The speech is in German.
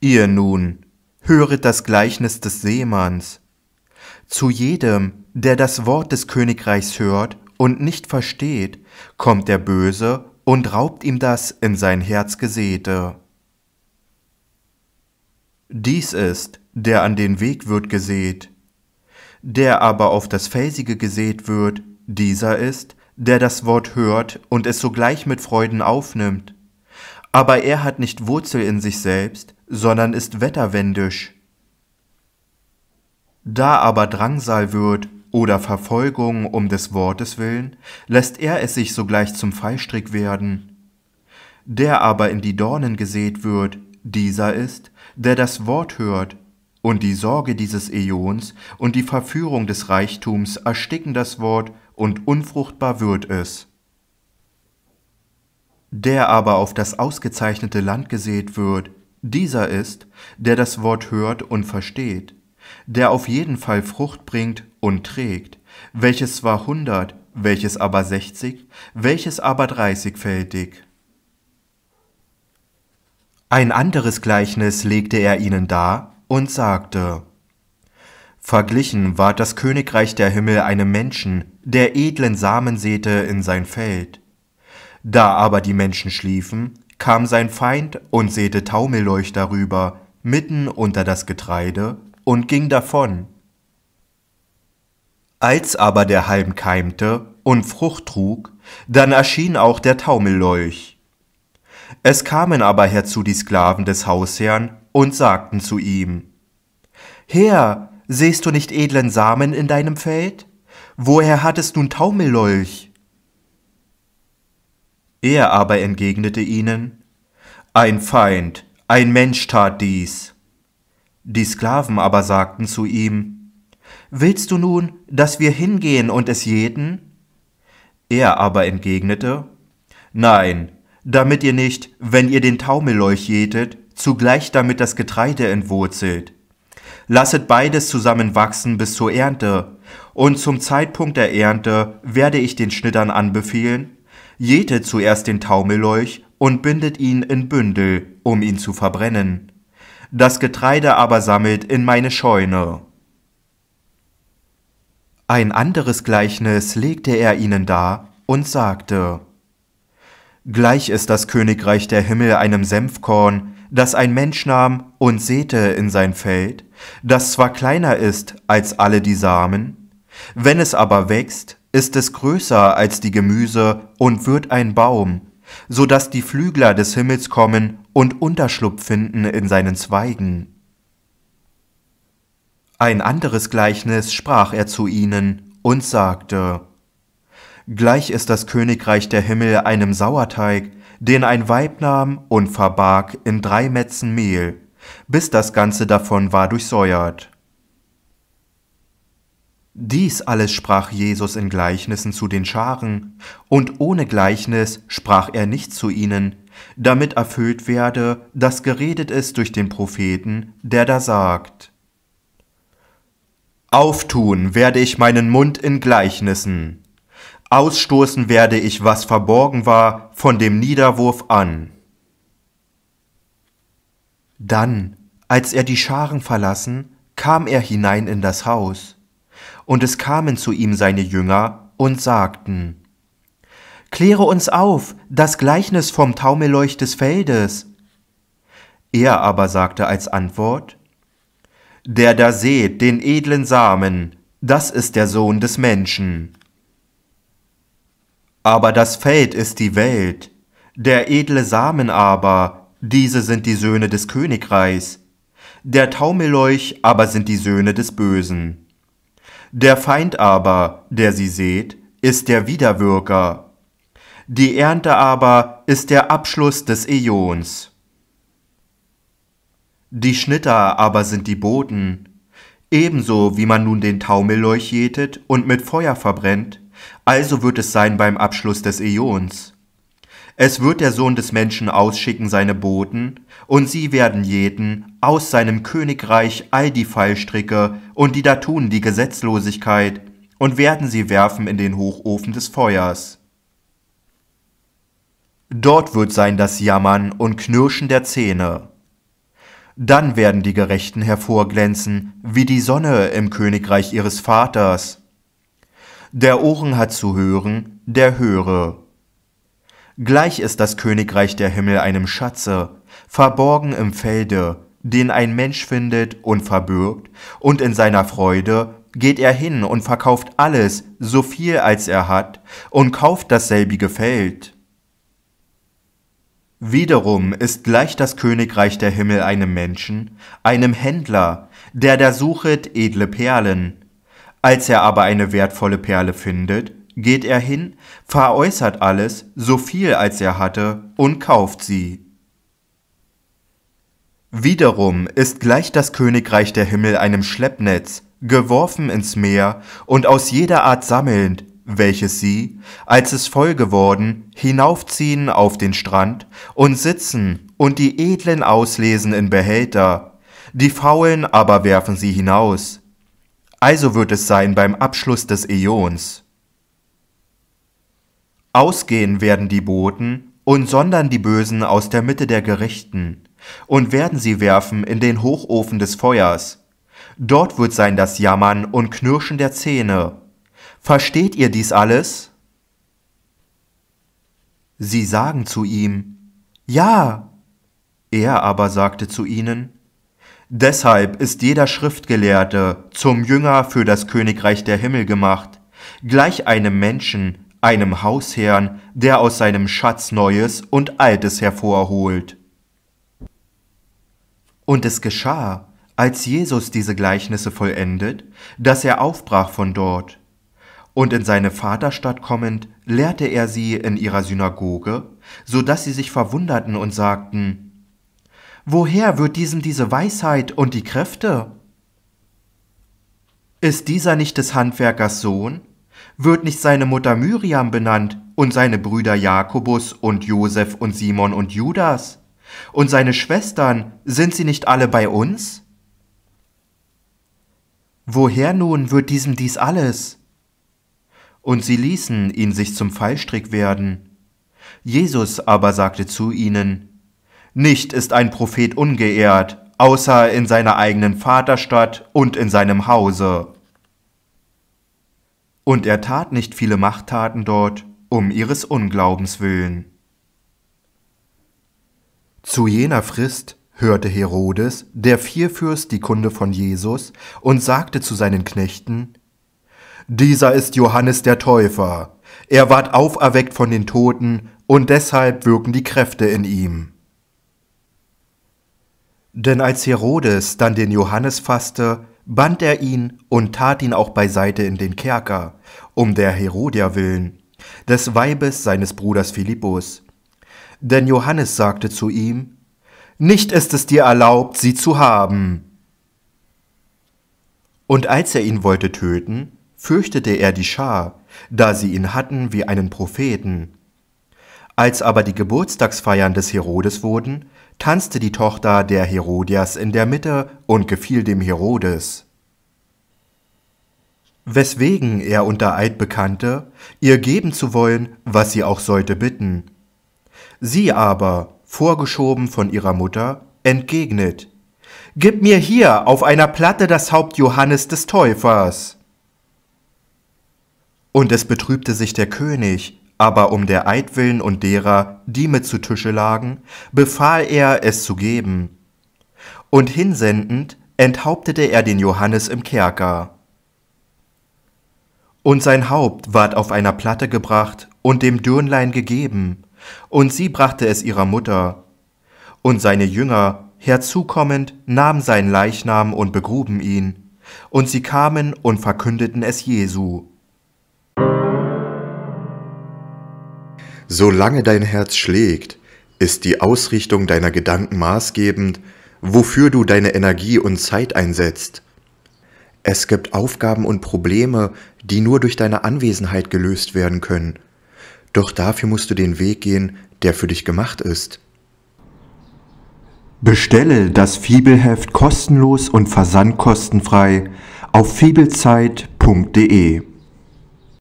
Ihr nun, höret das Gleichnis des Seemanns. Zu jedem, der das Wort des Königreichs hört und nicht versteht, kommt der Böse und raubt ihm das in sein Herz gesäte. Dies ist, der an den Weg wird gesät. Der aber auf das Felsige gesät wird, dieser ist, der das Wort hört und es sogleich mit Freuden aufnimmt. Aber er hat nicht Wurzel in sich selbst, sondern ist wetterwendisch. Da aber Drangsal wird oder Verfolgung um des Wortes willen, lässt er es sich sogleich zum Fallstrick werden. Der aber in die Dornen gesät wird, dieser ist, der das Wort hört, und die Sorge dieses Äons und die Verführung des Reichtums ersticken das Wort, und unfruchtbar wird es. Der aber auf das ausgezeichnete Land gesät wird, dieser ist, der das Wort hört und versteht, der auf jeden Fall Frucht bringt und trägt, welches zwar hundert, welches aber sechzig, welches aber dreißigfältig. Ein anderes Gleichnis legte er ihnen dar und sagte, Verglichen ward das Königreich der Himmel einem Menschen, der edlen Samen säte in sein Feld. Da aber die Menschen schliefen, kam sein Feind und säte Taumelleuch darüber, mitten unter das Getreide, und ging davon. Als aber der Halm keimte und Frucht trug, dann erschien auch der Taumelleuch. Es kamen aber herzu die Sklaven des Hausherrn und sagten zu ihm, Herr, sehst du nicht edlen Samen in deinem Feld? Woher hattest nun Taumellolch? Er aber entgegnete ihnen, Ein Feind, ein Mensch tat dies. Die Sklaven aber sagten zu ihm, Willst du nun, dass wir hingehen und es jeden? Er aber entgegnete, Nein, damit ihr nicht, wenn ihr den Taumelleuch jätet, zugleich damit das Getreide entwurzelt. Lasset beides zusammen wachsen bis zur Ernte, und zum Zeitpunkt der Ernte werde ich den Schnittern anbefehlen, jätet zuerst den Taumelleuch und bindet ihn in Bündel, um ihn zu verbrennen. Das Getreide aber sammelt in meine Scheune. Ein anderes Gleichnis legte er ihnen dar und sagte, Gleich ist das Königreich der Himmel einem Senfkorn, das ein Mensch nahm und säte in sein Feld, das zwar kleiner ist als alle die Samen, wenn es aber wächst, ist es größer als die Gemüse und wird ein Baum, so dass die Flügler des Himmels kommen und Unterschlupf finden in seinen Zweigen. Ein anderes Gleichnis sprach er zu ihnen und sagte, Gleich ist das Königreich der Himmel einem Sauerteig, den ein Weib nahm und verbarg in drei Metzen Mehl, bis das Ganze davon war durchsäuert. Dies alles sprach Jesus in Gleichnissen zu den Scharen, und ohne Gleichnis sprach er nicht zu ihnen, damit erfüllt werde, dass geredet ist durch den Propheten, der da sagt, Auftun werde ich meinen Mund in Gleichnissen, ausstoßen werde ich, was verborgen war, von dem Niederwurf an. Dann, als er die Scharen verlassen, kam er hinein in das Haus und es kamen zu ihm seine Jünger und sagten, Kläre uns auf, das Gleichnis vom Taumeleuch des Feldes. Er aber sagte als Antwort, Der da seht den edlen Samen, das ist der Sohn des Menschen. Aber das Feld ist die Welt, der edle Samen aber, diese sind die Söhne des Königreichs, der Taumeleuch aber sind die Söhne des Bösen. Der Feind aber, der sie seht, ist der Widerwürger. Die Ernte aber ist der Abschluss des Äons. Die Schnitter aber sind die Boten. Ebenso wie man nun den Taumel leuchetet und mit Feuer verbrennt, also wird es sein beim Abschluss des Äons. Es wird der Sohn des Menschen ausschicken seine Boten, und sie werden jeden aus seinem Königreich all die Fallstricke und die da tun die Gesetzlosigkeit, und werden sie werfen in den Hochofen des Feuers. Dort wird sein das Jammern und Knirschen der Zähne. Dann werden die Gerechten hervorglänzen, wie die Sonne im Königreich ihres Vaters. Der Ohren hat zu hören, der höre. Gleich ist das Königreich der Himmel einem Schatze, verborgen im Felde, den ein Mensch findet und verbürgt, und in seiner Freude geht er hin und verkauft alles, so viel als er hat, und kauft dasselbige Feld. Wiederum ist gleich das Königreich der Himmel einem Menschen, einem Händler, der da suchet edle Perlen. Als er aber eine wertvolle Perle findet, geht er hin, veräußert alles, so viel als er hatte, und kauft sie. Wiederum ist gleich das Königreich der Himmel einem Schleppnetz, geworfen ins Meer und aus jeder Art sammelnd, welches sie, als es voll geworden, hinaufziehen auf den Strand und sitzen und die edlen auslesen in Behälter, die faulen aber werfen sie hinaus. Also wird es sein beim Abschluss des Äons. Ausgehen werden die Boten und sondern die Bösen aus der Mitte der Gerechten und werden sie werfen in den Hochofen des Feuers. Dort wird sein das Jammern und Knirschen der Zähne. Versteht ihr dies alles? Sie sagen zu ihm, Ja. Er aber sagte zu ihnen, Deshalb ist jeder Schriftgelehrte zum Jünger für das Königreich der Himmel gemacht, gleich einem Menschen, einem Hausherrn, der aus seinem Schatz Neues und Altes hervorholt. Und es geschah, als Jesus diese Gleichnisse vollendet, dass er aufbrach von dort. Und in seine Vaterstadt kommend, lehrte er sie in ihrer Synagoge, so dass sie sich verwunderten und sagten, Woher wird diesem diese Weisheit und die Kräfte? Ist dieser nicht des Handwerkers Sohn? Wird nicht seine Mutter Miriam benannt und seine Brüder Jakobus und Josef und Simon und Judas? Und seine Schwestern, sind sie nicht alle bei uns? Woher nun wird diesem dies alles? Und sie ließen ihn sich zum Fallstrick werden. Jesus aber sagte zu ihnen, Nicht ist ein Prophet ungeehrt, außer in seiner eigenen Vaterstadt und in seinem Hause und er tat nicht viele Machttaten dort, um ihres Unglaubens willen. Zu jener Frist hörte Herodes, der Vierfürst, die Kunde von Jesus und sagte zu seinen Knechten, Dieser ist Johannes der Täufer, er ward auferweckt von den Toten, und deshalb wirken die Kräfte in ihm. Denn als Herodes dann den Johannes fasste, band er ihn und tat ihn auch beiseite in den Kerker, um der Herodier willen, des Weibes seines Bruders Philippus. Denn Johannes sagte zu ihm, Nicht ist es dir erlaubt, sie zu haben. Und als er ihn wollte töten, fürchtete er die Schar, da sie ihn hatten wie einen Propheten. Als aber die Geburtstagsfeiern des Herodes wurden, tanzte die Tochter der Herodias in der Mitte und gefiel dem Herodes. Weswegen er unter Eid bekannte, ihr geben zu wollen, was sie auch sollte bitten. Sie aber, vorgeschoben von ihrer Mutter, entgegnet, Gib mir hier auf einer Platte das Haupt Johannes des Täufers. Und es betrübte sich der König, aber um der Eidwillen und derer, die mit zu Tische lagen, befahl er, es zu geben. Und hinsendend enthauptete er den Johannes im Kerker. Und sein Haupt ward auf einer Platte gebracht und dem Dürnlein gegeben, und sie brachte es ihrer Mutter. Und seine Jünger, herzukommend, nahmen seinen Leichnam und begruben ihn, und sie kamen und verkündeten es Jesu. Solange dein Herz schlägt, ist die Ausrichtung deiner Gedanken maßgebend, wofür du deine Energie und Zeit einsetzt. Es gibt Aufgaben und Probleme, die nur durch deine Anwesenheit gelöst werden können. Doch dafür musst du den Weg gehen, der für dich gemacht ist. Bestelle das Fibelheft kostenlos und versandkostenfrei auf fibelzeit.de